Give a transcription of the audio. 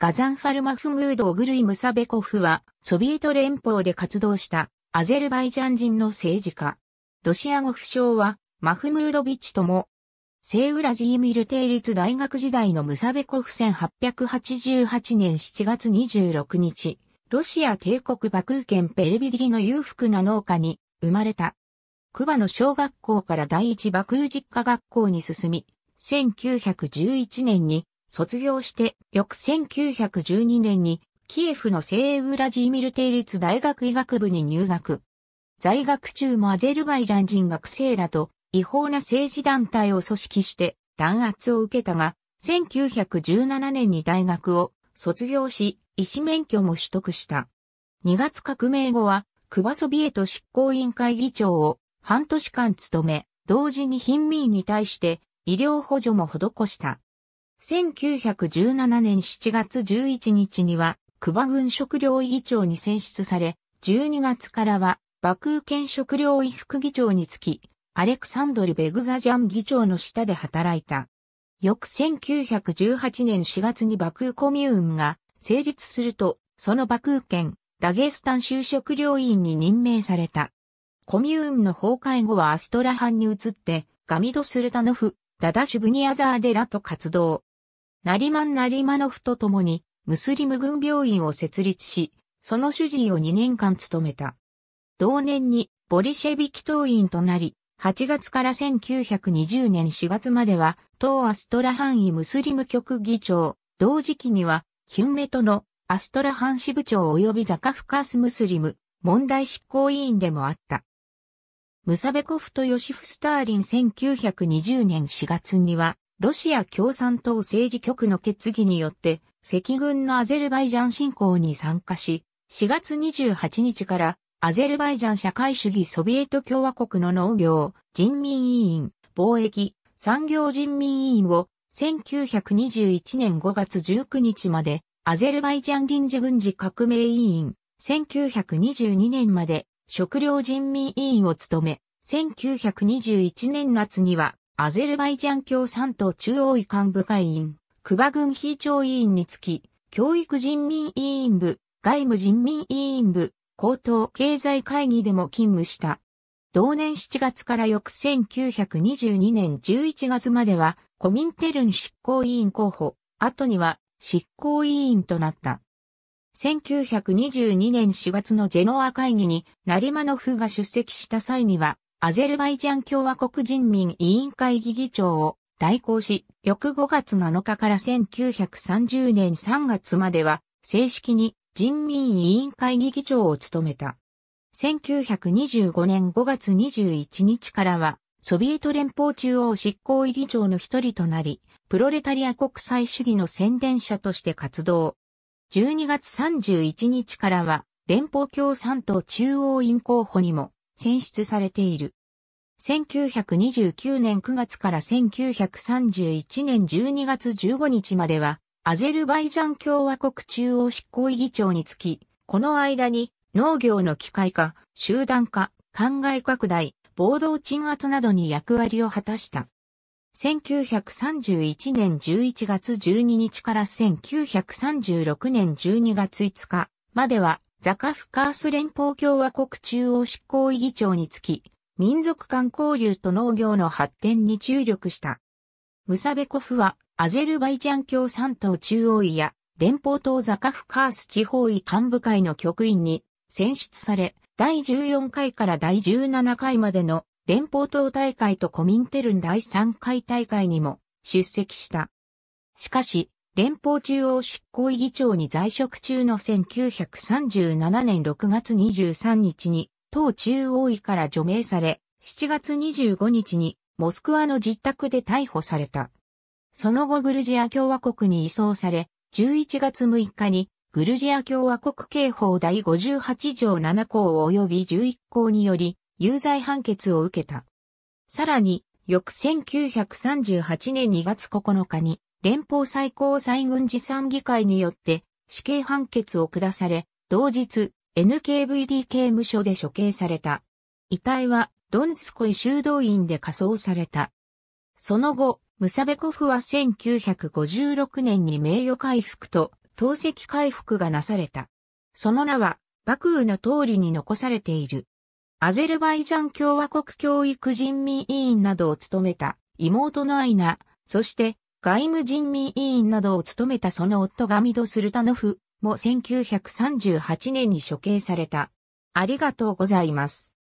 ガザンファルマフムード・オグルイ・ムサベコフは、ソビエト連邦で活動したアゼルバイジャン人の政治家。ロシア語不詳は、マフムードビッチとも、セウラジーミル定立大学時代のムサベコフ1888年7月26日、ロシア帝国バクー県ペルビディリの裕福な農家に生まれた。クバの小学校から第一バクー実家学校に進み、1911年に卒業して、翌1912年に、キエフの聖エウラジーミル定立大学医学部に入学。在学中もアゼルバイジャン人学生らと違法な政治団体を組織して弾圧を受けたが、1917年に大学を卒業し、医師免許も取得した。2月革命後は、クバソビエト執行委員会議長を半年間務め、同時に貧民に対して医療補助も施した。1917年7月11日には、久バ軍食料委議長に選出され、12月からは、バクー県食料委副議長につき、アレクサンドル・ベグザジャン議長の下で働いた。翌1918年4月にバクーコミューンが成立すると、そのバクー県、ダゲスタン州食料委員に任命された。コミューンの崩壊後はアストラハンに移って、ガミドスルタノフ、ダダシュブニアザーデラと活動。ン・ナリマノフと共に、ムスリム軍病院を設立し、その主治医を2年間務めた。同年に、ボリシェビキ党員となり、8月から1920年4月までは、党アストラハンムスリム局議長、同時期には、ヒュンメトのアストラハン支部長及びザカフカースムスリム、問題執行委員でもあった。ムサベコフとヨシフ・スターリン1920年4月には、ロシア共産党政治局の決議によって、赤軍のアゼルバイジャン侵攻に参加し、4月28日からアゼルバイジャン社会主義ソビエト共和国の農業、人民委員、貿易、産業人民委員を1921年5月19日までアゼルバイジャン臨時軍事革命委員、1922年まで食料人民委員を務め、1921年夏にはアゼルバイジャン共産党中央委幹部会員、クバ軍非庁委員につき、教育人民委員部、外務人民委員部、高等経済会議でも勤務した。同年7月から翌1922年11月までは、コミンテルン執行委員候補、後には執行委員となった。1922年4月のジェノア会議に、ナリマノフが出席した際には、アゼルバイジャン共和国人民委員会議議長を代行し、翌5月7日から1930年3月までは正式に人民委員会議議長を務めた。1925年5月21日からはソビエト連邦中央執行委議長の一人となり、プロレタリア国際主義の宣伝者として活動。12月31日からは、連邦共産党中央委員候補にも選出されている。1929年9月から1931年12月15日までは、アゼルバイジャン共和国中央執行委議長につき、この間に農業の機械化、集団化、灌漑拡大、暴動鎮圧などに役割を果たした。1931年11月12日から1936年12月5日まではザカフカース連邦共和国中央執行委議長につき、民族間交流と農業の発展に注力した。ムサベコフは、アゼルバイジャン共産党中央委や、連邦党ザカフカース地方委幹部会の局員に選出され、第14回から第17回までの連邦党大会とコミンテルン第3回大会にも出席した。しかし、連邦中央執行委議長に在職中の1937年6月23日に、党中央委から除名され、7月25日にモスクワの自宅で逮捕された。その後グルジア共和国に移送され、11月6日にグルジア共和国刑法第58条7項及び11項により有罪判決を受けた。さらに、翌1938年2月9日に連邦最高裁軍事参議会によって死刑判決を下され、同日、NKVD 刑務所で処刑された。遺体は、ドンスコイ修道院で火葬された。その後、ムサベコフは1956年に名誉回復と、透析回復がなされた。その名は、幕府の通りに残されている。アゼルバイジャン共和国教育人民委員などを務めた妹のアイナ、そして外務人民委員などを務めたその夫ガミド・スルタノフも1938年に処刑された。ありがとうございます。